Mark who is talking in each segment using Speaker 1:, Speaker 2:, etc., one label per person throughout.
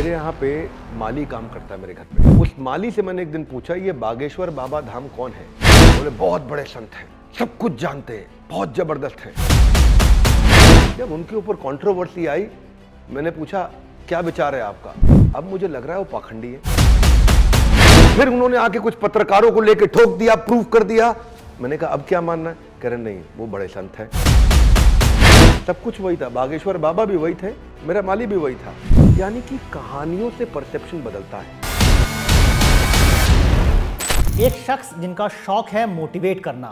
Speaker 1: मेरे यहाँ पे माली काम करता है मेरे घर पे उस माली से मैंने एक दिन पूछा ये बागेश्वर बाबा धाम कौन है बोले बहुत बड़े संत हैं सब कुछ जानते हैं बहुत जबरदस्त हैं जब उनके ऊपर कंट्रोवर्सी आई मैंने पूछा क्या विचार है आपका अब मुझे लग रहा है वो पाखंडी है फिर उन्होंने आके कुछ पत्रकारों को लेकर ठोक दिया प्रूफ कर दिया मैंने कहा अब क्या मानना है कह रहे नहीं वो बड़े संत हैं सब कुछ वही था बागेश्वर बाबा भी वही थे मेरा माली भी वही था यानी कि कहानियों से परसेप्शन बदलता है
Speaker 2: एक शख्स जिनका शौक है मोटिवेट करना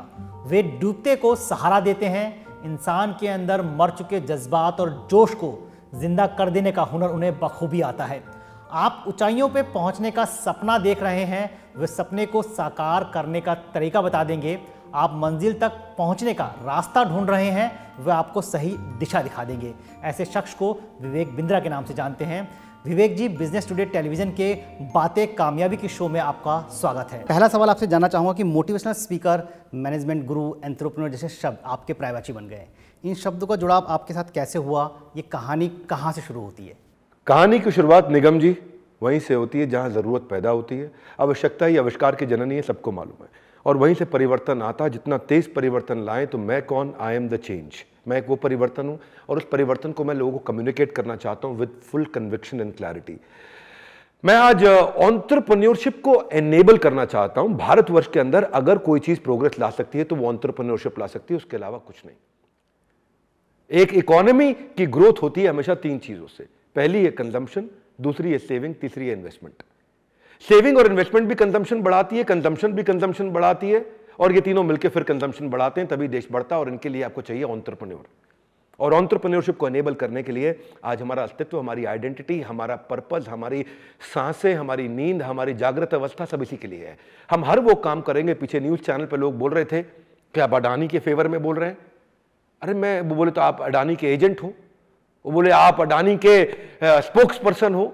Speaker 2: वे डूबते को सहारा देते हैं इंसान के अंदर मर चुके जज्बात और जोश को जिंदा कर देने का हुनर उन्हें बखूबी आता है आप ऊंचाइयों पर पहुंचने का सपना देख रहे हैं वे सपने को साकार करने का तरीका बता देंगे आप मंजिल तक पहुंचने का रास्ता ढूंढ रहे हैं वह आपको सही दिशा दिखा देंगे ऐसे शख्स को विवेक बिंद्रा के नाम से जानते हैं Vivek ji business today television के बातें कामयाबी के शो में आपका स्वागत है पहला सवाल आपसे जानना चाहूंगा कि मोटिवेशनल स्पीकर मैनेजमेंट गुरु एंट्रोप्रन जैसे शब्द आपके प्राइवेची बन गए इन शब्दों का जुड़ाव आपके साथ कैसे हुआ ये कहानी कहाँ से शुरू होती है
Speaker 1: कहानी की शुरुआत निगम जी वहीं से होती है जहाँ ज़रूरत पैदा होती है आवश्यकता ही आविष्कार की जननी है सबको मालूम है और वहीं से परिवर्तन आता जितना तेज़ परिवर्तन लाए तो मैं कौन आई एम द चेंज मैं एक वो परिवर्तन हूँ और उस परिवर्तन को मैं लोगों को कम्युनिकेट करना चाहता हूँ with full conviction and clarity मैं आज ऑन्टरप्रन्योरशिप uh, को एनेबल करना चाहता हूं भारतवर्ष के अंदर अगर कोई चीज प्रोग्रेस ला सकती है तो वो ऑन्टरप्रन्योरशिप ला सकती है उसके अलावा कुछ नहीं एक इकोनॉमी की ग्रोथ होती है हमेशा तीन चीजों से पहली है कंजम्पशन दूसरी है सेविंग तीसरी है इन्वेस्टमेंट सेविंग और इन्वेस्टमेंट भी कंजम्पशन बढ़ाती है कंजम्पशन भी कंजम्पशन बढ़ाती है और ये तीनों मिलकर फिर कंजम्पशन बढ़ाते हैं तभी देश बढ़ता है और इनके लिए आपको चाहिए ऑन्टरप्रन्योर और ऑन्टरप्रन्योरशिप को एनेबल करने के लिए आज हमारा अस्तित्व हमारी आइडेंटिटी हमारा पर्पज हमारी सांसें हमारी नींद हमारी जागृत अवस्था सब इसी के लिए है हम हर वो काम करेंगे पीछे न्यूज़ चैनल पर लोग बोल रहे थे कि आप अडानी के फेवर में बोल रहे हैं अरे मैं वो बोले तो आप अडानी के एजेंट हो वो बोले आप अडानी के स्पोक्स पर्सन हो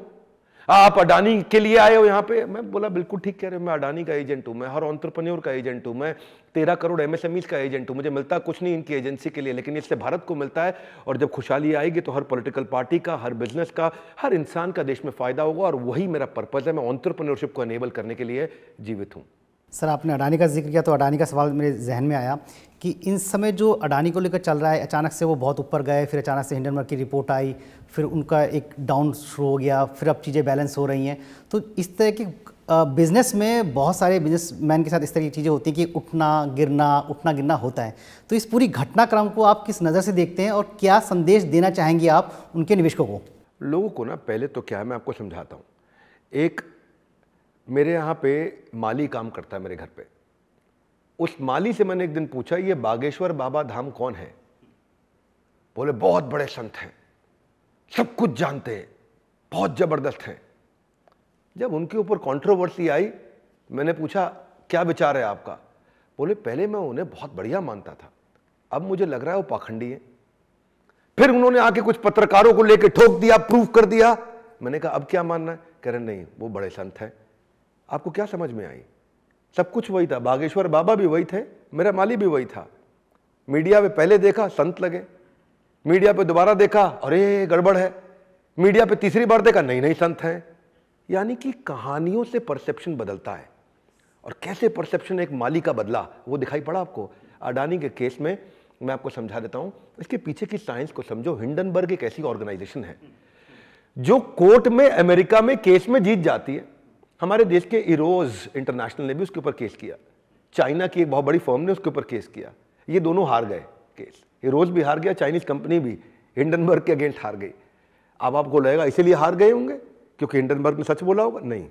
Speaker 1: आप अडानी के लिए आए हो यहाँ पे मैं बोला बिल्कुल ठीक कह रहे हो मैं अडानी का एजेंट हूँ मैं हर ऑन्टरप्रन्योर का एजेंट हूँ मैं तेरह करोड़ एमएसएमईज का एजेंट हूँ मुझे मिलता कुछ नहीं इनकी एजेंसी के लिए लेकिन इससे भारत को मिलता है और जब खुशहाली आएगी तो हर पॉलिटिकल पार्टी का हर बिजनेस का हर इंसान का देश में फ़ायदा होगा और वही मेरा पर्पज़ है मैं ऑन्टरप्रनोरशिप को अनेबल करने के लिए जीवित हूँ सर
Speaker 2: आपने अडानी का जिक्र किया तो अडानी का सवाल मेरे जहन में आया कि इन समय जो अडानी को लेकर चल रहा है अचानक से वो बहुत ऊपर गए फिर अचानक से हिंडनमर्ग की रिपोर्ट आई फिर उनका एक डाउन शुरू हो गया फिर अब चीज़ें बैलेंस हो रही हैं तो इस तरह के बिज़नेस में बहुत सारे बिजनेस मैन के साथ इस तरह की चीज़ें होती हैं कि उठना गिरना उठना गिरना होता है तो इस पूरी घटनाक्रम को आप किस नज़र से देखते हैं और क्या संदेश देना चाहेंगे आप उनके निवेशकों को
Speaker 1: लोगों को ना पहले तो क्या है मैं आपको समझाता हूँ एक मेरे यहाँ पे माली काम करता है मेरे घर पे उस माली से मैंने एक दिन पूछा ये बागेश्वर बाबा धाम कौन है बोले बहुत बड़े संत हैं सब कुछ जानते हैं बहुत ज़बरदस्त हैं जब उनके ऊपर कंट्रोवर्सी आई मैंने पूछा क्या विचार है आपका बोले पहले मैं उन्हें बहुत बढ़िया मानता था अब मुझे लग रहा है वो पाखंडी है फिर उन्होंने आके कुछ पत्रकारों को लेकर ठोक दिया प्रूफ कर दिया मैंने कहा अब क्या मानना है कह रहे नहीं वो बड़े संत हैं आपको क्या समझ में आई सब कुछ वही था बागेश्वर बाबा भी वही थे मेरा माली भी वही था मीडिया में पहले देखा संत लगे मीडिया पे दोबारा देखा अरे गड़बड़ है मीडिया पे तीसरी बार देखा नहीं नहीं संत हैं यानी कि कहानियों से परसेप्शन बदलता है और कैसे परसेप्शन एक माली का बदला वो दिखाई पड़ा आपको अडानी के केस में मैं आपको समझा देता हूँ इसके पीछे की साइंस को समझो हिंडनबर्ग एक ऐसी ऑर्गेनाइजेशन है जो कोर्ट में अमेरिका में केस में जीत जाती है हमारे देश के इरोज e इंटरनेशनल ने भी उसके ऊपर केस किया चाइना की एक बहुत बड़ी फर्म ने उसके ऊपर केस किया ये दोनों हार गए केस ये रोज भी हार गया चाइनीज़ कंपनी भी हिंडनबर्ग के अगेंस्ट हार गई अब आपको लगेगा इसीलिए हार गए होंगे क्योंकि हिंडनबर्ग ने सच बोला होगा नहीं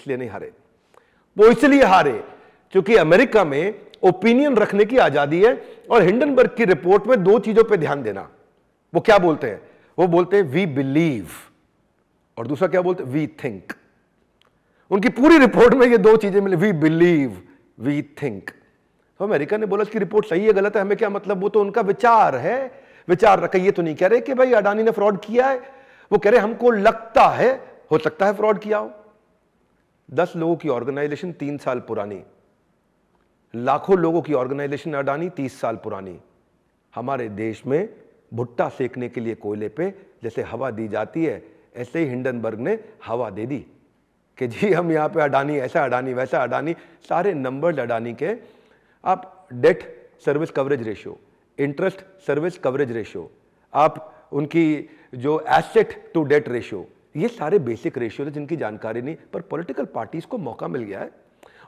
Speaker 1: इसलिए नहीं हारे वो इसलिए हारे क्योंकि अमेरिका में ओपिनियन रखने की आज़ादी है और हिंडनबर्ग की रिपोर्ट में दो चीज़ों पर ध्यान देना वो क्या बोलते हैं वो बोलते हैं वी बिलीव और दूसरा क्या बोलते वी थिंक उनकी पूरी रिपोर्ट में ये दो चीज़ें मिली वी बिलीव वी थिंक तो अमेरिका ने बोला कि रिपोर्ट सही है गलत है हमें क्या मतलब वो तो उनका विचार है विचार रखा ये तो नहीं कह रहे कि भाई अडानी ने फ्रॉड किया है वो कह रहे हमको लगता है हो सकता है फ्रॉड किया हो दस लोगों की ऑर्गेनाइजेशन तीन साल पुरानी लाखों लोगों की ऑर्गेनाइजेशन अडानी तीस साल पुरानी हमारे देश में भुट्टा सेकने के लिए कोयले पे जैसे हवा दी जाती है ऐसे ही हिंडनबर्ग ने हवा दे दी कि जी हम यहाँ पे अडानी ऐसा अडानी वैसा अडानी सारे नंबर्स अडानी के आप debt service coverage ratio interest service coverage ratio आप उनकी जो एसेट टू डेट रेशियो ये सारे बेसिक रेशियो थे जिनकी जानकारी नहीं पर पॉलिटिकल पार्टीज को मौका मिल गया है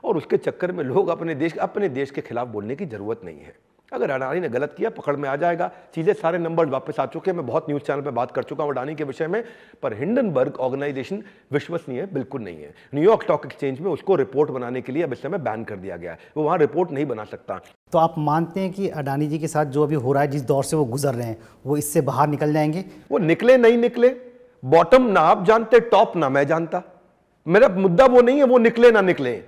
Speaker 1: और उसके चक्कर में लोग अपने देश अपने देश के खिलाफ बोलने की ज़रूरत नहीं है अगर अडानी ने गलत किया पकड़ में आ जाएगा चीजें सारे नंबर वापस आ चुके हैं मैं बहुत न्यूज़ चैनल पर बात कर चुका हूँ अडानी के विषय में पर हिंडनबर्ग ऑर्गेनाइजेशन विश्वसनीय बिल्कुल नहीं है न्यूयॉर्क स्टॉक एक्सचेंज में उसको रिपोर्ट बनाने के लिए अब इस समय बैन कर दिया गया है वो वहाँ रिपोर्ट नहीं बना सकता
Speaker 2: तो आप मानते हैं कि अडानी जी के साथ जो अभी हो रहा है जिस दौर से वो
Speaker 1: गुजर रहे हैं वो इससे बाहर निकल जाएंगे वो निकले नहीं निकले बॉटम ना आप जानते टॉप ना मैं जानता मेरा मुद्दा वो नहीं है वो निकले ना निकले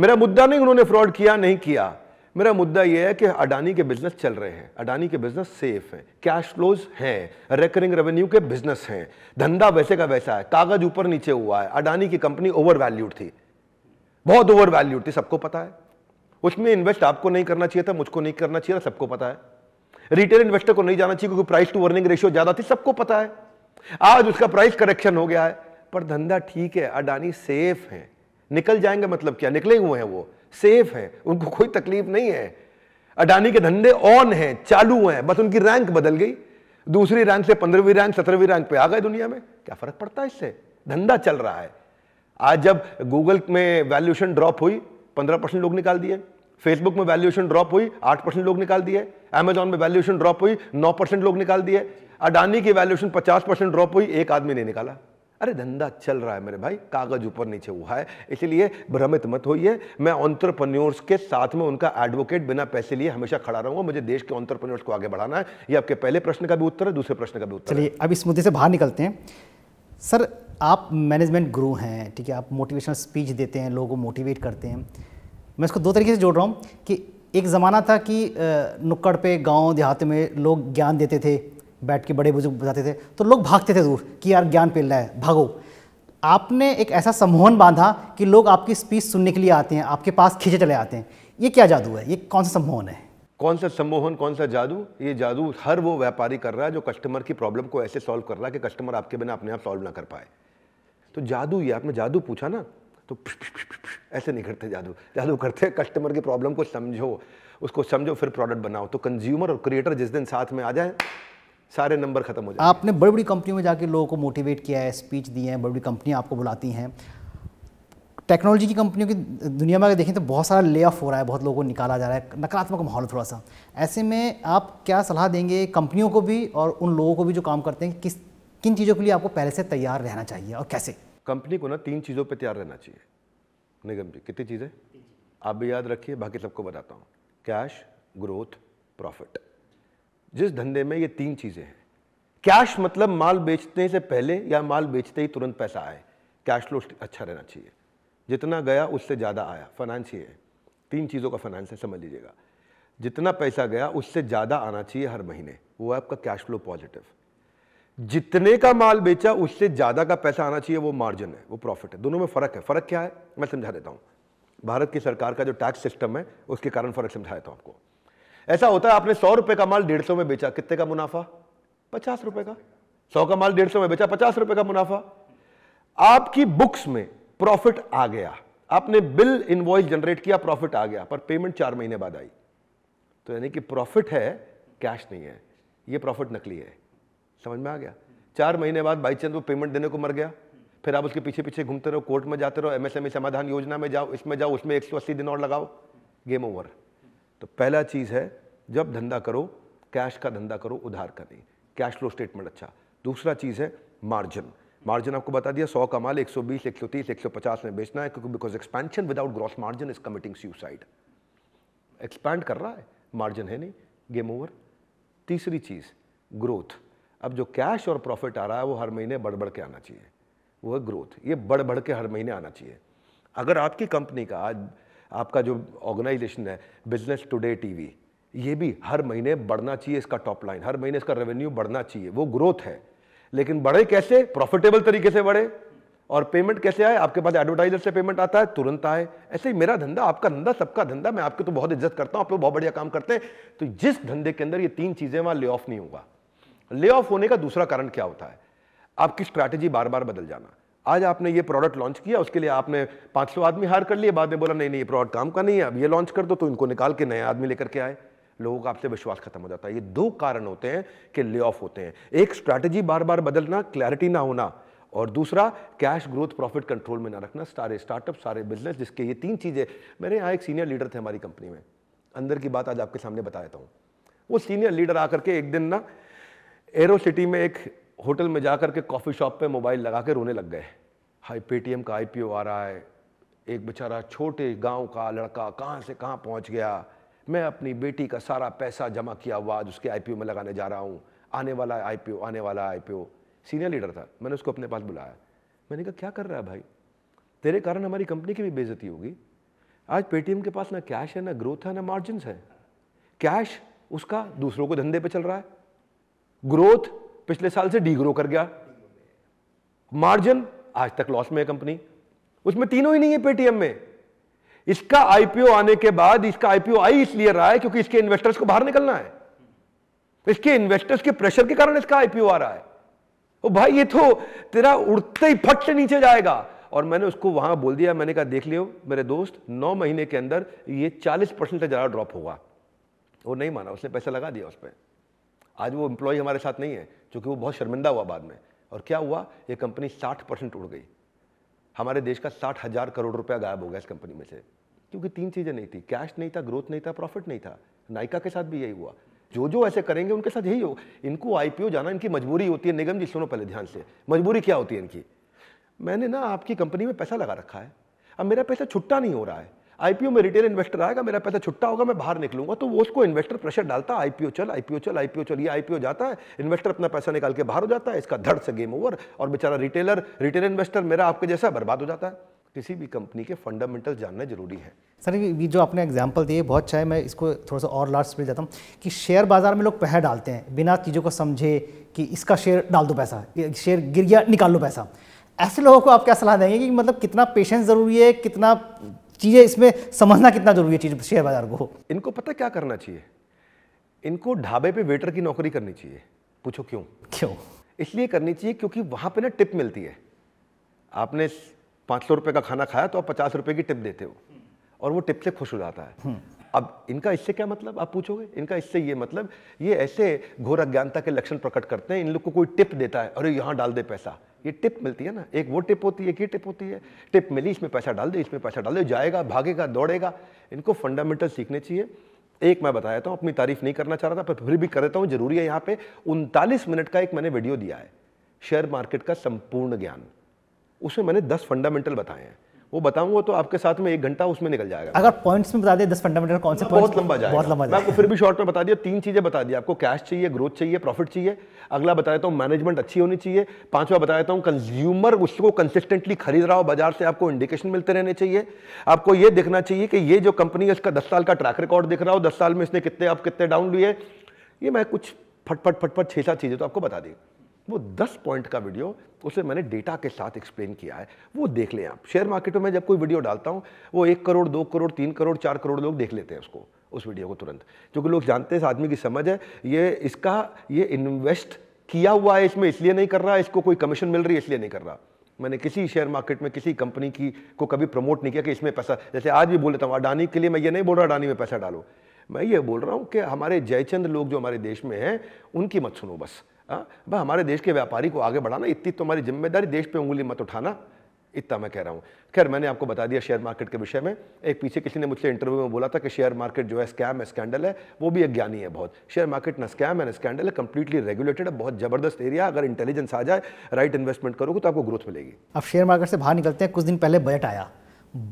Speaker 1: मेरा मुद्दा नहीं उन्होंने फ्रॉड किया नहीं किया मेरा मुद्दा यह है कि अडानी के बिजनेस चल रहे हैं अडानी के बिजनेस सेफ हैं कैश फ्लोज हैं रेकरिंग रेवेन्यू के बिजनेस हैं धंधा वैसे का वैसा है कागज ऊपर नीचे हुआ है अडानी की कंपनी ओवर वैल्यूड थी बहुत ओवर वैल्यूड थी सबको पता है उसमें इन्वेस्ट आपको नहीं करना चाहिए था मुझको नहीं करना चाहिए था सबको पता है रिटेल इन्वेस्टर को नहीं जाना चाहिए क्योंकि प्राइस टू अर्निंग रेशियो ज्यादा थी सबको पता है आज उसका प्राइस करेक्शन हो गया है पर धंधा ठीक है अडानी सेफ है निकल जाएंगे मतलब क्या निकले हुए हैं वो सेफ है उनको कोई तकलीफ नहीं है अडानी के धंधे ऑन हैं चालू हैं बस उनकी रैंक बदल गई दूसरी रैंक से पंद्रहवीं रैंक सत्रहवीं रैंक पे आ गए दुनिया में क्या फर्क पड़ता है इससे धंधा चल रहा है आज जब गूगल में वैल्यूएशन ड्रॉप हुई पंद्रह परसेंट लोग निकाल दिए फेसबुक में वैल्यूएशन ड्रॉप हुई आठ परसेंट लोग निकाल दिए अमेजॉन में वैल्यूएशन ड्रॉप हुई नौ परसेंट लोग निकाल दिए अडानी की वैल्यूएशन पचास परसेंट ड्रॉप हुई एक आदमी ने निकाला अरे धंधा चल रहा है मेरे भाई कागज ऊपर नीचे हुआ है इसलिए भ्रमित मत होइए मैं ऑन्ट्रप्रन्योर्स के साथ में उनका एडवोकेट बिना पैसे लिए हमेशा खड़ा रहूंगा मुझे देश के ऑन्ट्रप्रन्योर्स को आगे बढ़ाना है ये आपके पहले प्रश्न का भी उत्तर है दूसरे प्रश्न का भी उत्तर
Speaker 2: चलिए अब इस मुद्दे से बाहर निकलते हैं सर आप मैनेजमेंट गुरु हैं ठीक है आप मोटिवेशनल स्पीच देते हैं लोगों को मोटिवेट करते हैं मैं इसको दो तरीके से जोड़ रहा हूँ कि एक ज़माना था कि नुक्कड़ पे गांव देहात में लोग ज्ञान देते थे बैठ के बड़े बुजुर्ग बताते थे तो लोग भागते थे दूर कि यार ज्ञान पेल रहा है भागो आपने एक ऐसा सम्मोहन बांधा कि लोग आपकी स्पीच सुनने के लिए आते हैं आपके पास खींचे चले आते हैं ये क्या जादू है ये कौन सा सम्मोहन है
Speaker 1: कौन सा सम्मोहन कौन सा जादू ये जादू हर वो व्यापारी कर रहा है जो कस्टमर की प्रॉब्लम को ऐसे सॉल्व कर रहा है कि कस्टमर आपके बिना अपने आप सॉल्व ना कर पाए तो जादू ये आपने जादू पूछा ना तो ऐसे नहीं करते जादू जादू करते कस्टमर की प्रॉब्लम को समझो उसको समझो फिर प्रोडक्ट बनाओ तो कंज्यूमर और क्रिएटर जिस दिन साथ में आ जाए सारे नंबर खत्म हो जाए
Speaker 2: आपने बड़ी बड़ी कंपनियों में जाके लोगों को मोटिवेट किया है स्पीच दिए हैं बड़ी बड़ी कंपनियाँ आपको बुलाती हैं टेक्नोलॉजी की कंपनियों की दुनिया में अगर देखें तो बहुत सारा ले ऑफ हो रहा है बहुत लोगों को निकाला जा रहा है नकारात्मक माहौल थोड़ा सा ऐसे में आप क्या सलाह देंगे कंपनियों को भी और उन लोगों को भी जो काम करते हैं किस किन चीज़ों के लिए आपको पहले से तैयार रहना चाहिए और
Speaker 1: कैसे कंपनी को ना तीन चीज़ों पर तैयार रहना चाहिए निगम जी कितनी चीज़ें आप भी याद रखिए बाकी सबको बताता हूँ कैश ग्रोथ प्रॉफिट जिस धंधे में ये तीन चीज़ें हैं कैश मतलब माल बेचने से पहले या माल बेचते ही तुरंत पैसा आए कैश फ्लो अच्छा रहना चाहिए जितना गया उससे ज़्यादा आया फाइनेंस ही है तीन चीज़ों का फाइनेंस है समझ लीजिएगा जितना पैसा गया उससे ज़्यादा आना चाहिए हर महीने वो है आपका कैश फ्लो पॉजिटिव जितने का माल बेचा उससे ज़्यादा का पैसा आना चाहिए वो मार्जिन है वो प्रॉफिट है दोनों में फ़र्क है फ़र्क क्या है मैं समझा देता हूँ भारत की सरकार का जो टैक्स सिस्टम है उसके कारण फ़र्क समझा देता हूँ आपको ऐसा होता है आपने सौ रुपए का माल डेढ़ सौ में बेचा कितने का मुनाफा पचास रुपए का सौ का माल डेढ़ सौ में बेचा पचास रुपए का मुनाफा आपकी बुक्स में प्रॉफिट आ गया आपने बिल इनवॉइस जनरेट किया प्रॉफिट आ गया पर पेमेंट चार महीने बाद आई तो यानी कि प्रॉफिट है कैश नहीं है ये प्रॉफिट नकली है समझ में आ गया चार महीने बाद बाई चांस वो पेमेंट देने को मर गया फिर आप उसके पीछे पीछे घूमते रहो कोर्ट में जाते रहो एमएसएमई e समाधान योजना में जाओ इसमें जाओ उसमें एक दिन और लगाओ गेम ओवर तो पहला चीज़ है जब धंधा करो कैश का धंधा करो उधार का नहीं कैश फ्लो स्टेटमेंट अच्छा दूसरा चीज़ है मार्जिन मार्जिन आपको बता दिया सौ का माल एक एक सौ सौ बीस तीस एक सौ पचास में बेचना है क्योंकि because expansion without gross margin is committing suicide expand कर रहा है मार्जिन है नहीं गेम ओवर तीसरी चीज़ ग्रोथ अब जो कैश और प्रॉफिट आ रहा है वो हर महीने बढ़ बढ़ के आना चाहिए वो है ग्रोथ ये बढ़ बढ़ के हर महीने आना चाहिए अगर आपकी कंपनी का आज आपका जो ऑर्गेनाइजेशन है बिजनेस टुडे टीवी ये भी हर महीने बढ़ना चाहिए इसका टॉप लाइन हर महीने इसका रेवेन्यू बढ़ना चाहिए वो ग्रोथ है लेकिन बढ़े कैसे प्रॉफिटेबल तरीके से बढ़े और पेमेंट कैसे आए आपके पास एडवर्टाइजर से पेमेंट आता है तुरंत आए ऐसे ही मेरा धंधा आपका धंधा सबका धंधा मैं आपके तो बहुत इज्जत करता हूं आप लोग बहुत बढ़िया काम करते हैं तो जिस धंधे के अंदर ये तीन चीज़ें वहां ले ऑफ नहीं होगा ले ऑफ होने का दूसरा कारण क्या होता है आपकी स्ट्रैटेजी बार बार बदल जाना आज आपने ये प्रोडक्ट लॉन्च किया उसके लिए आपने पांच सौ आदमी हायर कर लिए बाद में बोला नहीं नहीं ये प्रोडक्ट काम का नहीं है अब ये लॉन्च कर दो तो इनको निकाल के नए आदमी लेकर के आए लोगों का आपसे विश्वास खत्म हो जाता है ये दो कारण होते हैं कि ले ऑफ होते हैं एक स्ट्रैटेजी बार बार बदलना क्लैरिटी ना होना और दूसरा कैश ग्रोथ प्रॉफिट कंट्रोल में ना रखना सारे स्टार्टअप सारे बिजनेस जिसके ये तीन चीज़ें मेरे यहाँ एक सीनियर लीडर थे हमारी कंपनी में अंदर की बात आज आपके सामने बताया था हूँ वो सीनियर लीडर आकर के एक दिन ना एरो सिटी में एक होटल में जा कर के कॉफ़ी शॉप पे मोबाइल लगा के रोने लग गए हाई पेटीएम का आई आ रहा है एक बेचारा छोटे गांव का लड़का कहाँ से कहाँ पहुँच गया मैं अपनी बेटी का सारा पैसा जमा किया हुआ आज उसके आईपीओ में लगाने जा रहा हूँ आने वाला आई आने वाला आई सीनियर लीडर था मैंने उसको अपने पास बुलाया मैंने कहा क्या कर रहा है भाई तेरे कारण हमारी कंपनी की भी बेजती होगी आज पेटीएम के पास ना कैश है ना ग्रोथ है ना मार्जिन है कैश उसका दूसरों को धंधे पे चल रहा है ग्रोथ पिछले साल से डीग्रो कर गया मार्जिन आज तक लॉस में है कंपनी उसमें तीनों ही नहीं है पेटीएम में इसका आईपीओ आने के बाद इसका आईपीओ आई इसलिए रहा है क्योंकि इसके इन्वेस्टर्स को बाहर निकलना है इसके इन्वेस्टर्स के प्रेशर के कारण इसका आईपीओ आ रहा है ओ भाई ये तो तेरा उड़ते ही फट से नीचे जाएगा और मैंने उसको वहां बोल दिया मैंने कहा देख लियो मेरे दोस्त नौ महीने के अंदर ये चालीस परसेंट से ज्यादा ड्रॉप होगा वो नहीं माना उसने पैसा लगा दिया उस पर आज वो एम्प्लॉय हमारे साथ नहीं है चूँकि वो बहुत शर्मिंदा हुआ बाद में और क्या हुआ ये कंपनी साठ परसेंट उड़ गई हमारे देश का साठ हज़ार करोड़ रुपया गायब हो गया इस कंपनी में से क्योंकि तीन चीज़ें नहीं थी कैश नहीं था ग्रोथ नहीं था प्रॉफिट नहीं था नायका के साथ भी यही हुआ जो जो ऐसे करेंगे उनके साथ यही हो इनको आई जाना इनकी मजबूरी होती है निगम जी सुनो पहले ध्यान से मजबूरी क्या होती है इनकी मैंने ना आपकी कंपनी में पैसा लगा रखा है अब मेरा पैसा छुट्टा नहीं हो रहा है आईपीओ में रिटेल इन्वेस्टर आएगा मेरा पैसा छुट्टा होगा मैं बाहर निकलूंगा तो वो उसको इन्वेस्टर प्रेशर डालता है आईपीओ चल आईपीओ चल आईपीओ चल ये आईपीओ जाता है इन्वेस्टर अपना पैसा निकाल के बाहर हो जाता है इसका धड़ से गेम ओवर और बेचारा रिटेलर रिटेल इन्वेस्टर मेरा आपके जैसा बर्बाद हो जाता है किसी भी कंपनी के फंडामेंटल जानना जरूरी है
Speaker 2: सर ये जो आपने एग्जाम्पल दिए बहुत अच्छा है मैं इसको थोड़ा सा और लार्ज मिल जाता हूँ कि शेयर बाजार में लोग पहर डालते हैं बिना चीज़ों को समझे कि इसका शेयर डाल दो पैसा शेयर गिर गया निकाल लो पैसा ऐसे लोगों को आप क्या सलाह देंगे कि मतलब कितना पेशेंस ज़रूरी है कितना चीज़ें इसमें समझना कितना जरूरी है
Speaker 1: चीज़ शेयर बाजार को इनको पता क्या करना चाहिए इनको ढाबे पे वेटर की नौकरी करनी चाहिए पूछो क्यों क्यों इसलिए करनी चाहिए क्योंकि वहाँ पे ना टिप मिलती है आपने पाँच सौ रुपये का खाना खाया तो आप पचास रुपये की टिप देते हो और वो टिप से खुश हो जाता है हम्म। अब इनका इससे क्या मतलब आप पूछोगे इनका इससे ये मतलब ये ऐसे घोर अज्ञानता के लक्षण प्रकट करते हैं इन लोग को कोई टिप देता है अरे यहाँ डाल दे पैसा ये टिप मिलती है ना एक वो टिप होती है एक ही टिप होती है टिप मिली इसमें पैसा डाल दे इसमें पैसा डाल दे जाएगा भागेगा दौड़ेगा इनको फंडामेंटल सीखने चाहिए एक मैं बताया था अपनी तारीफ नहीं करना चाह रहा था पर फिर भी कर देता हूँ जरूरी है यहाँ पे उनतालीस मिनट का एक मैंने वीडियो दिया है शेयर मार्केट का संपूर्ण ज्ञान उसमें मैंने दस फंडामेंटल बताए हैं वो बताऊंगा तो आपके साथ में एक घंटा उसमें निकल जाएगा
Speaker 2: अगर पॉइंट्स में बता दें दस फंडामेंटल कौन से बहुत लंबा जाएगा बहुत लंबा मैं आपको
Speaker 1: फिर भी शॉर्ट में बता दिया तीन चीज़ें बता दी आपको कैश चाहिए ग्रोथ चाहिए प्रॉफिट चाहिए अगला बता देता हूँ मैनेजमेंट अच्छी होनी चाहिए पांचवा बता देता हूँ कंज्यूमर उसको कंसिस्टेंटली खरीद रहा हो बाजार से आपको इंडिकेशन मिलते रहने चाहिए आपको ये देखना चाहिए कि ये जो कंपनी है इसका दस साल का ट्रैक रिकॉर्ड दिख रहा हो दस साल में इसने कितने आप कितने डाउन लिए ये मैं कुछ फटफट फटफट छह सात चीज़ें तो आपको बता दी वो दस पॉइंट का वीडियो उसे मैंने डेटा के साथ एक्सप्लेन किया है वो देख लें आप शेयर मार्केटों में जब कोई वीडियो डालता हूँ वो एक करोड़ दो करोड़ तीन करोड़ चार करोड़ लोग देख लेते हैं उसको उस वीडियो को तुरंत क्योंकि लोग जानते हैं इस आदमी की समझ है ये इसका ये इन्वेस्ट किया हुआ है इसमें इसलिए नहीं कर रहा इसको कोई कमीशन मिल रही है इसलिए नहीं कर रहा मैंने किसी शेयर मार्केट में किसी कंपनी की को कभी प्रमोट नहीं किया कि इसमें पैसा जैसे आज भी बोल देता हूँ अडानी के लिए मैं ये नहीं बोल रहा अडानी में पैसा डालो मैं ये बोल रहा हूँ कि हमारे जयचंद लोग जो हमारे देश में हैं उनकी मत सुनो बस भाई हाँ? हमारे देश के व्यापारी को आगे बढ़ाना इतनी तो हमारी जिम्मेदारी देश पे उंगली मत उठाना इतना मैं कह रहा हूँ खैर मैंने आपको बता दिया शेयर मार्केट के विषय में एक पीछे किसी ने मुझसे इंटरव्यू में बोला था कि शेयर मार्केट जो है स्कैम है स्कैंडल है वो भी एक ज्ञानी है बहुत शेयर मार्केट ना स्कैम है ना स्कैंडल है कंप्लीटली रेगुलेटेड है बहुत जबरदस्त एरिया अगर इंटेलिजेंस आ जाए राइट इन्वेस्टमेंट करोगे तो आपको ग्रोथ मिलेगी
Speaker 2: अब शेयर मार्केट से बाहर निकलते हैं कुछ दिन पहले बजट आया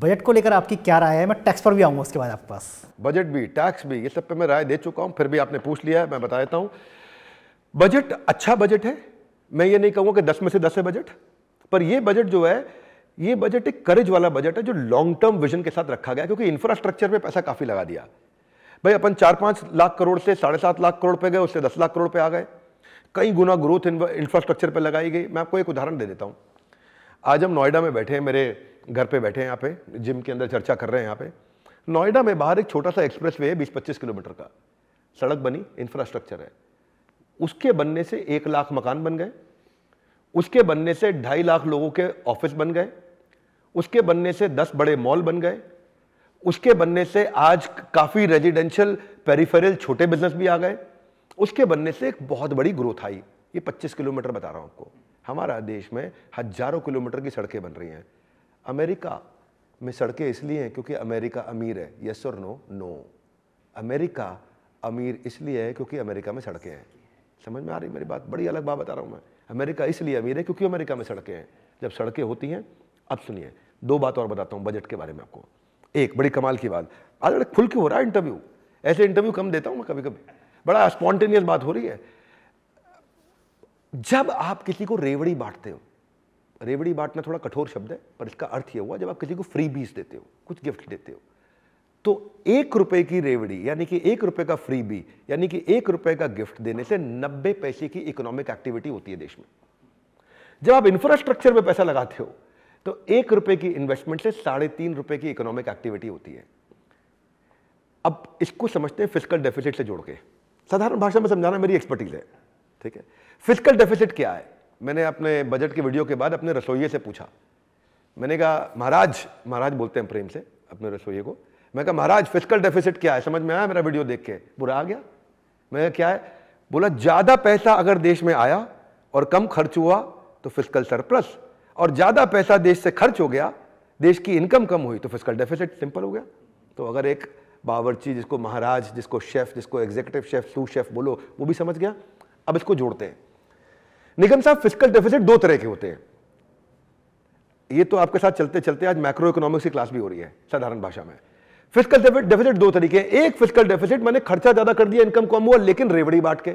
Speaker 2: बजट को लेकर आपकी क्या राय है मैं टैक्स पर भी आऊंगा उसके बाद आपके
Speaker 1: पास बजट भी टैक्स भी ये सब पे मैं राय दे चुका हूँ फिर भी आपने पूछ लिया है मैं बता देता हूँ बजट अच्छा बजट है मैं ये नहीं कहूँगा कि दस में से दस है बजट पर यह बजट जो है ये बजट एक करेज वाला बजट है जो लॉन्ग टर्म विजन के साथ रखा गया क्योंकि इंफ्रास्ट्रक्चर पे पैसा काफ़ी लगा दिया भाई अपन चार पाँच लाख करोड़ से साढ़े सात लाख करोड़ पे गए उससे दस लाख करोड़ पे आ गए कई गुना ग्रोथ इंफ्रास्ट्रक्चर पे लगाई गई मैं आपको एक उदाहरण दे देता हूँ आज हम नोएडा में बैठे हैं मेरे घर पे बैठे हैं यहाँ पे जिम के अंदर चर्चा कर रहे हैं यहाँ पे नोएडा में बाहर एक छोटा सा एक्सप्रेस वे है बीस पच्चीस किलोमीटर का सड़क बनी इंफ्रास्ट्रक्चर है उसके बनने से एक लाख मकान बन गए उसके बनने से ढाई लाख लोगों के ऑफिस बन गए उसके बनने से दस बड़े मॉल बन गए उसके बनने से आज काफ़ी रेजिडेंशियल पेरिफेरल छोटे बिजनेस भी आ गए उसके बनने से एक बहुत बड़ी ग्रोथ आई ये 25 किलोमीटर बता रहा हूं आपको हमारा देश में हजारों किलोमीटर की सड़कें बन रही हैं अमेरिका में सड़कें इसलिए हैं क्योंकि अमेरिका अमीर है यस और नो नो अमेरिका अमीर इसलिए है क्योंकि अमेरिका में सड़कें हैं समझ में आ रही मेरी बात बड़ी अलग बात बता रहा हूँ मैं अमेरिका इसलिए अमीर है क्योंकि अमेरिका में सड़कें हैं जब सड़कें होती हैं अब सुनिए दो बात और बताता हूँ बजट के बारे में आपको एक बड़ी कमाल की बात आज बड़े खुल के हो रहा है इंटरव्यू ऐसे इंटरव्यू कम देता हूँ मैं कभी कभी बड़ा स्पॉन्टेनियस बात हो रही है जब आप किसी को रेवड़ी बांटते हो रेवड़ी बांटना थोड़ा कठोर शब्द है पर इसका अर्थ यह हुआ जब आप किसी को फ्री बीस देते हो कुछ गिफ्ट देते हो तो एक रुपए की रेवड़ी यानी कि एक रुपए का फ्री बी यानी कि एक रुपए का गिफ्ट देने से नब्बे पैसे की इकोनॉमिक एक्टिविटी होती है देश में जब आप इंफ्रास्ट्रक्चर में पैसा लगाते हो तो एक रुपए की इन्वेस्टमेंट से साढ़े तीन रुपए की इकोनॉमिक एक्टिविटी होती है अब इसको समझते हैं फिजिकल डेफिसिट से जोड़ के साधारण भाषा में समझाना मेरी एक्सपर्टीज है ठीक है फिजिकल डेफिसिट क्या है मैंने अपने बजट के वीडियो के बाद अपने रसोइये से पूछा मैंने कहा महाराज महाराज बोलते हैं प्रेम से अपने रसोइये को मैं कहा महाराज फिजिकल डेफिसिट क्या है समझ में आया मेरा वीडियो देख के बुरा आ गया मैं क्या है बोला ज़्यादा पैसा अगर देश में आया और कम खर्च हुआ तो फिजिकल सरप्लस और ज़्यादा पैसा देश से खर्च हो गया देश की इनकम कम हुई तो फिजिकल डेफिसिट सिंपल हो गया तो अगर एक बावर्ची जिसको महाराज जिसको शेफ जिसको एग्जीक्यूटिव शेफ सू शेफ बोलो वो भी समझ गया अब इसको जोड़ते हैं निगम साहब फिजिकल डेफिसिट दो तरह के होते हैं ये तो आपके साथ चलते चलते आज मैक्रो इकोनॉमिक्स की क्लास भी हो रही है साधारण भाषा में फिजिकल डेफिसिट दो तरीके हैं एक फिजिकल डेफिसिट मैंने खर्चा ज्यादा कर दिया इनकम कम हुआ लेकिन रेवड़ी बांट के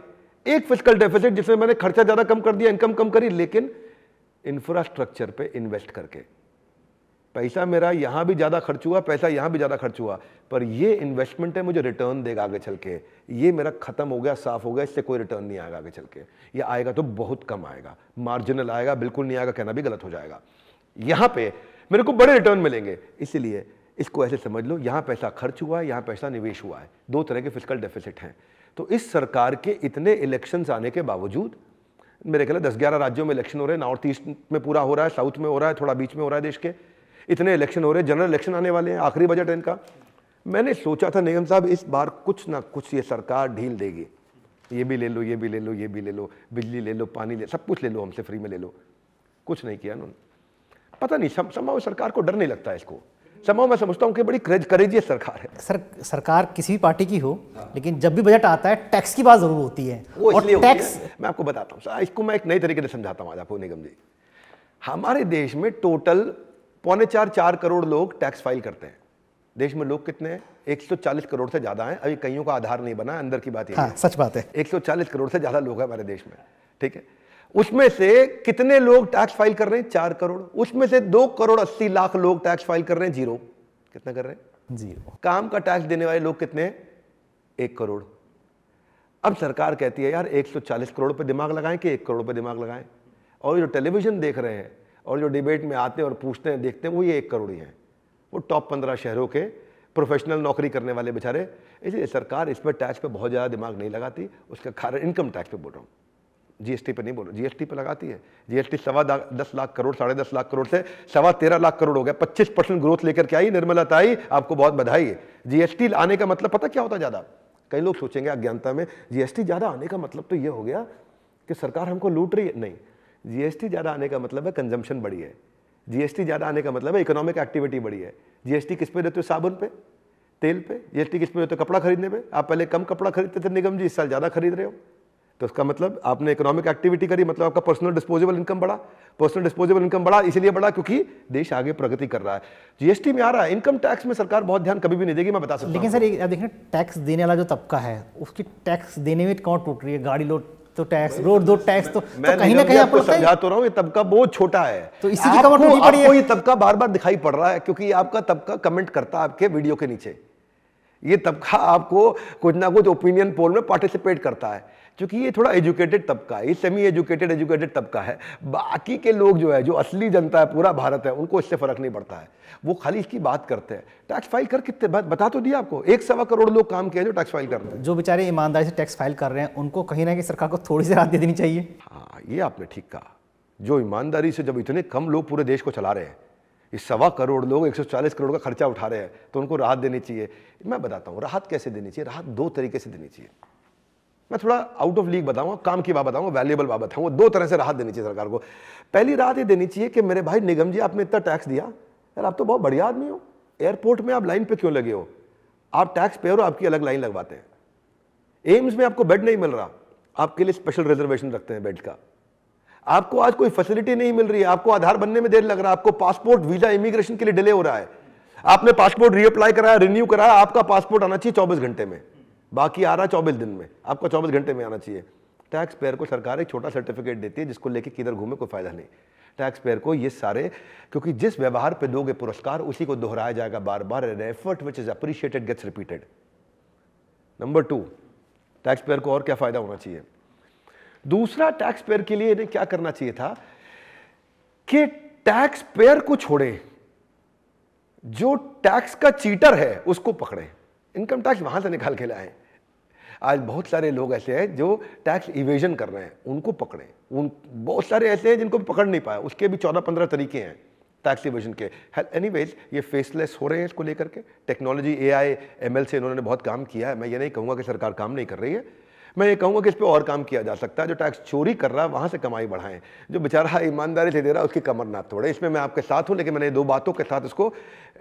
Speaker 1: एक फिजिकल डेफिसिट जिसमें मैंने खर्चा ज्यादा कम कर दिया इनकम कम करी लेकिन इंफ्रास्ट्रक्चर पे इन्वेस्ट करके पैसा मेरा यहां भी ज्यादा खर्च हुआ पैसा यहां भी ज्यादा खर्च हुआ पर ये इन्वेस्टमेंट है मुझे रिटर्न देगा आगे चल के ये मेरा खत्म हो गया साफ हो गया इससे कोई रिटर्न नहीं आएगा आगे चल के ये आएगा तो बहुत कम आएगा मार्जिनल आएगा बिल्कुल नहीं आएगा कहना भी गलत हो जाएगा यहां पे मेरे को बड़े रिटर्न मिलेंगे इसीलिए इसको ऐसे समझ लो यहाँ पैसा खर्च हुआ है यहाँ पैसा निवेश हुआ है दो तरह के फिजिकल डेफिसिट हैं तो इस सरकार के इतने इलेक्शंस आने के बावजूद मेरे ख्याल दस ग्यारह राज्यों में इलेक्शन हो रहे हैं नॉर्थ ईस्ट में पूरा हो रहा है साउथ में हो रहा है थोड़ा बीच में हो रहा है देश के इतने इलेक्शन हो रहे हैं जनरल इलेक्शन आने वाले हैं आखिरी बजट है इनका मैंने सोचा था निगम साहब इस बार कुछ ना कुछ ये सरकार ढील देगी ये भी ले लो ये भी ले लो ये भी ले लो बिजली ले लो पानी ले सब कुछ ले लो हमसे फ्री में ले लो कुछ नहीं किया उन्होंने पता नहीं समाव सरकार को डर नहीं लगता इसको समय मैं समझता हूँ कि बड़ी करेजियस सरकार है सर
Speaker 2: सरकार किसी भी पार्टी की हो लेकिन जब भी बजट आता है टैक्स की बात जरूर होती है वो और टैक्स
Speaker 1: मैं आपको बताता हूँ इसको मैं एक नए तरीके से समझाता हूँ आज आपको निगम जी हमारे देश में टोटल पौने चार चार करोड़ लोग टैक्स फाइल करते हैं देश में लोग कितने हैं 140 करोड़ से ज़्यादा हैं अभी कईयों का आधार नहीं बना अंदर की बात ये हाँ, सच बात है 140 करोड़ से ज़्यादा लोग हैं हमारे देश में ठीक है उसमें से कितने लोग टैक्स फाइल कर रहे हैं चार करोड़ उसमें से दो करोड़ अस्सी लाख लोग टैक्स फाइल कर रहे हैं जीरो कितना कर रहे हैं जीरो काम का टैक्स देने वाले लोग कितने एक करोड़ अब सरकार कहती है यार 140 करोड़ पे दिमाग लगाएं कि एक करोड़ पे दिमाग लगाएं और जो टेलीविजन देख रहे हैं और जो डिबेट में आते हैं और पूछते हैं देखते हैं वो ये एक करोड़ ही है वो टॉप पंद्रह शहरों के प्रोफेशनल नौकरी करने वाले बेचारे इसलिए सरकार इस पर टैक्स पे बहुत ज़्यादा दिमाग नहीं लगाती उसका कारण इनकम टैक्स पर बोल रहा हूँ जीएसटी पे नहीं बोल रहा जीएसटी पे लगाती है जीएसटी सवा दस लाख करोड़ साढ़े दस लाख करोड़ से सवा तेरह लाख करोड़ हो गया पच्चीस परसेंट ग्रोथ लेकर के आई निर्मला ताई आपको बहुत बधाई है जीएसटी आने का मतलब पता क्या होता ज़्यादा कई लोग सोचेंगे अज्ञानता में जीएसटी ज़्यादा आने का मतलब तो ये हो गया कि सरकार हमको लूट रही है नहीं जीएसटी ज़्यादा आने का मतलब है कंजम्पशन बढ़ी है जीएसटी ज़्यादा आने का मतलब है इकोनॉमिक एक्टिविटी बढ़ी है जीएसटी किस पे देते हो साबुन पे तेल पे जीएसटी किस पे देते हो कपड़ा खरीदने पे आप पहले कम कपड़ा खरीदते थे निगम जी इस साल ज़्यादा खरीद रहे हो तो इसका मतलब आपने इकोनॉमिक एक्टिविटी करी मतलब आपका पर्सनल डिस्पोजेबल इनकम बढ़ा पर्सनल डिस्पोजेबल इनकम बढ़ा इसलिए बढ़ा क्योंकि देश आगे प्रगति कर रहा है जीएसटी में आ रहा है इनकम टैक्स में सरकार बहुत ध्यान कभी भी नहीं देगी मैं बता सकता लेकिन
Speaker 2: सर आप देखें टैक्स देने वाला जो तबका है उसकी टैक्स देने में कौन टूट रही है गाड़ी लोड तो
Speaker 1: टैक्स रोड दो टैक्स तो-, तो, मैं तो कहीं ना कहीं आपको समझा तो रहा हूँ ये तबका बहुत छोटा है तो इसी की कमर पड़ी है ये तबका बार बार दिखाई पड़ रहा है क्योंकि आपका तबका कमेंट करता है आपके वीडियो के नीचे ये तबका आपको कुछ ना कुछ ओपिनियन पोल में पार्टिसिपेट करता है क्योंकि ये थोड़ा एजुकेटेड तबका है ये सेमी एजुकेटेड एजुकेटेड तबका है बाकी के लोग जो है जो असली जनता है पूरा भारत है उनको इससे फ़र्क नहीं पड़ता है वो खाली इसकी बात करते हैं टैक्स फाइल कर कितने बता तो दिया आपको एक सवा करोड़ लोग काम किए जो टैक्स फाइल कर रहे
Speaker 2: हैं जो बेचारे ईमानदारी से टैक्स फाइल कर रहे हैं उनको कहीं ना कहीं सरकार को थोड़ी सी राहत दे देनी चाहिए
Speaker 1: हाँ ये आपने ठीक कहा जो ईमानदारी से जब इतने कम लोग पूरे देश को चला रहे हैं इस सवा करोड़ लोग 140 करोड़ का खर्चा उठा रहे हैं तो उनको राहत देनी चाहिए मैं बताता हूँ राहत कैसे देनी चाहिए राहत दो तरीके से देनी चाहिए मैं थोड़ा आउट ऑफ लीग बताऊंगा काम की बात बताऊंगा वैल्यूबल बात बताऊंगा दो तरह से राहत देनी चाहिए सरकार को पहली राहत ये देनी चाहिए कि मेरे भाई निगम जी आपने इतना टैक्स दिया यार आप तो बहुत बढ़िया आदमी हो एयरपोर्ट में आप लाइन पे क्यों लगे हो आप टैक्स पे हो आपकी अलग लाइन लगवाते हैं एम्स में आपको बेड नहीं मिल रहा आपके लिए स्पेशल रिजर्वेशन रखते हैं बेड का आपको आज कोई फैसिलिटी नहीं मिल रही है आपको आधार बनने में देर लग रहा है आपको पासपोर्ट वीजा इमिग्रेशन के लिए डिले हो रहा है आपने पासपोर्ट रीअप्लाई कराया रिन्यू कराया आपका पासपोर्ट आना चाहिए चौबीस घंटे में बाकी आ रहा है चौबीस दिन में आपको चौबीस घंटे में आना चाहिए टैक्स पेयर को सरकार एक छोटा सर्टिफिकेट देती है जिसको लेके किधर घूमे कोई फ़ायदा नहीं टैक्स पेयर को ये सारे क्योंकि जिस व्यवहार पे दोगे पुरस्कार उसी को दोहराया जाएगा बार बार an effort which is appreciated gets repeated number two tax payer को और क्या फ़ायदा होना चाहिए दूसरा टैक्स पेयर के लिए इन्हें क्या करना चाहिए था कि टैक्स पेयर को छोड़े जो टैक्स का चीटर है उसको पकड़े इनकम टैक्स वहां से निकाल के लाए आज बहुत सारे लोग ऐसे हैं जो टैक्स इवेजन कर रहे हैं उनको पकड़ें उन बहुत सारे ऐसे हैं जिनको पकड़ नहीं पाए उसके भी चौदह पंद्रह तरीके हैं टैक्स इवेजन के एनी वेज ये फेसलेस हो रहे हैं इसको लेकर के technology A I M L से इन्होंने बहुत काम किया है मैं ये नहीं कहूँगा कि सरकार काम नहीं कर रही है मैं ये कहूँगा कि इस पर और काम किया जा सकता है जो टैक्स चोरी कर रहा है वहाँ से कमाई बढ़ाएं जो बेचारा ईमानदारी से दे रहा है उसकी कमर ना तोड़े इसमें मैं आपके साथ हूँ लेकिन मैंने दो बातों के साथ इसको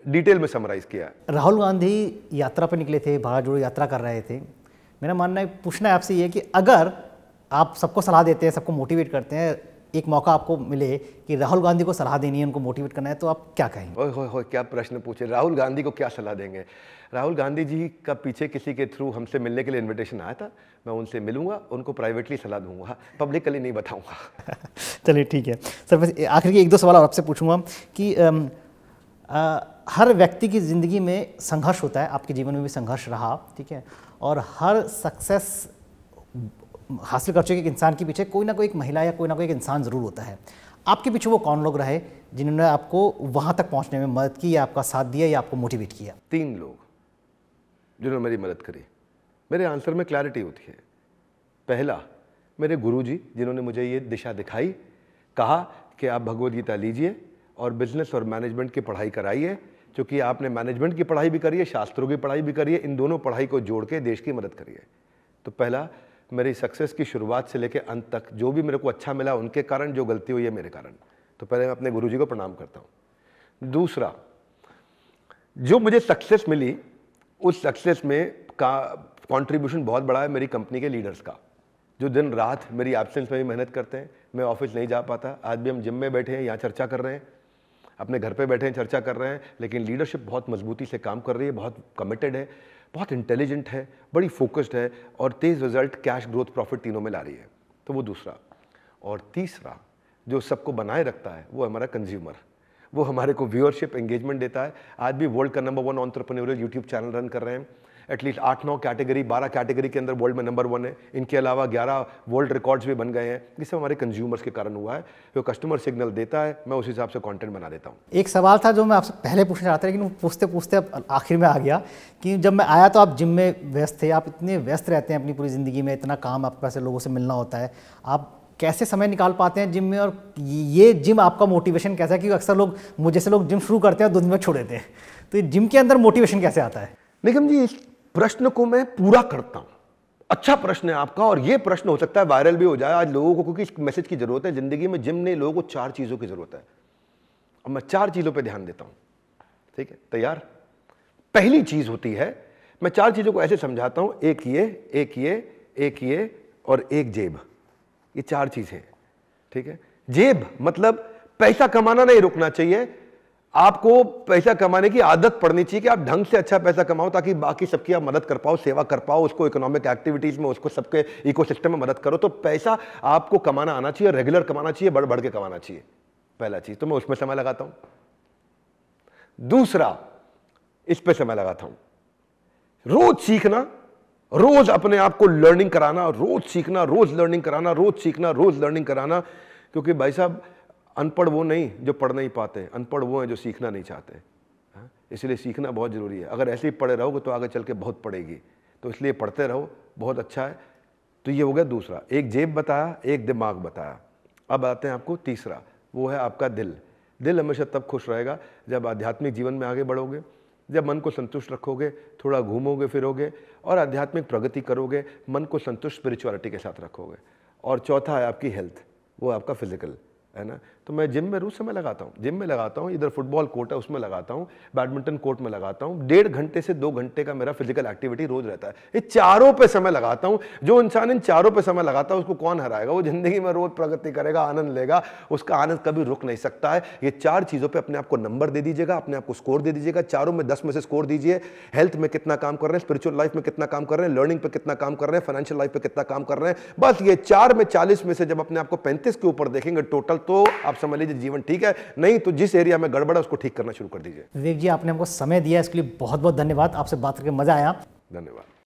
Speaker 1: डिटेल में समराइज़ किया
Speaker 2: राहुल गांधी यात्रा पर निकले थे भारत जोड़ो यात्रा कर रहे थे मेरा मानना है पूछना है आपसे ये कि अगर आप सबको सलाह देते हैं सबको मोटिवेट करते हैं एक मौका आपको मिले कि राहुल गांधी को सलाह देनी है उनको मोटिवेट करना है तो आप क्या
Speaker 1: कहेंगे ओए होए होए क्या प्रश्न पूछे राहुल गांधी को क्या सलाह देंगे राहुल गांधी जी का पीछे किसी के थ्रू हमसे मिलने के लिए इनविटेशन आया था मैं उनसे मिलूंगा उनको प्राइवेटली सलाह दूंगा पब्लिकली नहीं बताऊंगा
Speaker 2: चलिए ठीक है सर बस आखिर की एक दो सवाल और आपसे पूछूंगा कि हर व्यक्ति की ज़िंदगी में संघर्ष होता है आपके जीवन में भी संघर्ष रहा ठीक है और हर सक्सेस हासिल कर चुके एक इंसान के पीछे कोई ना कोई एक महिला या कोई ना कोई एक इंसान ज़रूर होता है आपके पीछे वो कौन लोग रहे जिन्होंने आपको वहाँ तक पहुँचने में मदद की या आपका साथ दिया या आपको मोटिवेट किया तीन लोग
Speaker 1: जिन्होंने मेरी मदद करी मेरे आंसर में क्लैरिटी होती है पहला मेरे गुरु जिन्होंने मुझे ये दिशा दिखाई कहा कि आप भगवत गीता लीजिए और बिजनेस और मैनेजमेंट की पढ़ाई कराइए क्योंकि आपने मैनेजमेंट की पढ़ाई भी करी है शास्त्रों की पढ़ाई भी करी है इन दोनों पढ़ाई को जोड़ के देश की मदद करिए तो पहला मेरी सक्सेस की शुरुआत से लेकर अंत तक जो भी मेरे को अच्छा मिला उनके कारण जो गलती हुई है मेरे कारण तो पहले मैं अपने गुरु को प्रणाम करता हूँ दूसरा जो मुझे सक्सेस मिली उस सक्सेस में का कॉन्ट्रीब्यूशन बहुत बड़ा है मेरी कंपनी के लीडर्स का जो दिन रात मेरी एबसेंस में भी मेहनत करते हैं मैं ऑफिस नहीं जा पाता आज भी हम जिम में बैठे हैं यहाँ चर्चा कर रहे हैं अपने घर पे बैठे हैं चर्चा कर रहे हैं लेकिन लीडरशिप बहुत मजबूती से काम कर रही है बहुत कमिटेड है बहुत इंटेलिजेंट है बड़ी फोकस्ड है और तेज़ रिजल्ट कैश ग्रोथ प्रॉफिट तीनों में ला रही है तो वो दूसरा और तीसरा जो सबको बनाए रखता है वो हमारा कंज्यूमर वो हमारे को व्यूअरशिप एंगेजमेंट देता है आज भी वर्ल्ड का number one entrepreneurial YouTube channel run कर रहे हैं एटलीस्ट आठ नौ कैटेगरी बारह कैटेगरी के अंदर वर्ल्ड में नंबर वन है इनके अलावा ग्यारह वर्ल्ड रिकॉर्ड्स भी बन गए हैं ये सब हमारे कंज्यूमर्स के कारण हुआ है जो कस्टमर सिग्नल देता है मैं उस हिसाब से कॉन्टेंट बना देता हूँ
Speaker 2: एक सवाल था जो मैं आपसे पहले पूछना चाहता था लेकिन पूछते पूछते अब आखिर में आ गया कि जब मैं आया तो आप जिम में व्यस्त थे आप इतने व्यस्त रहते हैं अपनी पूरी ज़िंदगी में इतना काम आपके पास लोगों से मिलना होता है आप कैसे समय निकाल पाते हैं जिम में और ये जिम आपका मोटिवेशन कैसा है क्योंकि अक्सर लोग मुझे से लोग जिम शुरू करते हैं और दो दिन में छोड़ देते हैं तो ये जिम के अंदर मोटिवेशन कैसे आता है निगम जी
Speaker 1: प्रश्न को मैं पूरा करता हूं अच्छा प्रश्न है आपका और ये प्रश्न हो सकता है वायरल भी हो जाए आज लोगों को क्योंकि मैसेज की जरूरत है जिंदगी में जिम ने लोगों को चार चीज़ों की जरूरत है अब मैं चार चीज़ों पर ध्यान देता हूं ठीक है तैयार पहली चीज़ होती है मैं चार चीज़ों को ऐसे समझाता हूं एक ये एक ये एक ये और एक जेब ये चार चीज़ें ठीक है जेब मतलब पैसा कमाना नहीं रुकना चाहिए आपको पैसा कमाने की आदत पड़नी चाहिए कि आप ढंग से अच्छा पैसा कमाओ ताकि बाकी सबकी आप मदद कर पाओ सेवा कर पाओ उसको इकोनॉमिक एक्टिविटीज में उसको सबके इकोसिस्टम में मदद करो तो पैसा आपको कमाना आना चाहिए रेगुलर कमाना चाहिए बढ़ बढ़ के कमाना चाहिए पहला चीज तो मैं उसमें समय लगाता हूं दूसरा इस पर समय लगाता हूं रोज सीखना रोज अपने आप को लर्निंग कराना रोज सीखना रोज लर्निंग कराना रोज सीखना रोज लर्निंग कराना क्योंकि भाई साहब अनपढ़ वो नहीं जो पढ़ नहीं पाते अनपढ़ वो हैं जो सीखना नहीं चाहते हाँ? इसलिए सीखना बहुत ज़रूरी है अगर ऐसे ही पढ़े रहोगे तो आगे चल के बहुत पड़ेगी तो इसलिए पढ़ते रहो बहुत अच्छा है तो ये हो गया दूसरा एक जेब बताया एक दिमाग बताया अब आते हैं आपको तीसरा वो है आपका दिल दिल हमेशा तब खुश रहेगा जब आध्यात्मिक जीवन में आगे बढ़ोगे जब मन को संतुष्ट रखोगे थोड़ा घूमोगे फिरोगे और आध्यात्मिक प्रगति करोगे मन को संतुष्ट स्पिरिचुअलिटी के साथ रखोगे और चौथा है आपकी हेल्थ वो आपका फिजिकल है ना तो मैं जिम में रोज समय लगाता हूँ जिम में लगाता हूँ इधर फुटबॉल कोर्ट है उसमें लगाता हूँ बैडमिंटन कोर्ट में लगाता हूँ डेढ़ घंटे से दो घंटे का मेरा फिजिकल एक्टिविटी रोज रहता है ये चारों पे समय लगाता हूँ जो इंसान इन चारों पे समय लगाता है उसको कौन हराएगा वो जिंदगी में रोज प्रगति करेगा आनंद लेगा उसका आनंद कभी रुक नहीं सकता है ये चार चीज़ों पर अपने आपको नंबर दे दीजिएगा अपने आपको स्कोर दे दीजिएगा चारों में दस में से स्कोर दीजिए हेल्थ में कितना काम कर रहे हैं स्पिरिचुअल लाइफ में कितना काम कर रहे हैं लर्निंग पर कितना काम कर रहे हैं फाइनेंशियल लाइफ पर कितना काम कर रहे हैं बस ये चार में चालीस में से जब अपने आपको पैंतीस के ऊपर देखेंगे टोटल तो आप समझ लीजिए जीवन ठीक है नहीं तो जिस एरिया में गड़बड़ है उसको ठीक करना शुरू कर दीजिए
Speaker 2: विवेक जी आपने हमको समय दिया इसके लिए बहुत बहुत धन्यवाद आपसे बात करके मजा आया
Speaker 1: धन्यवाद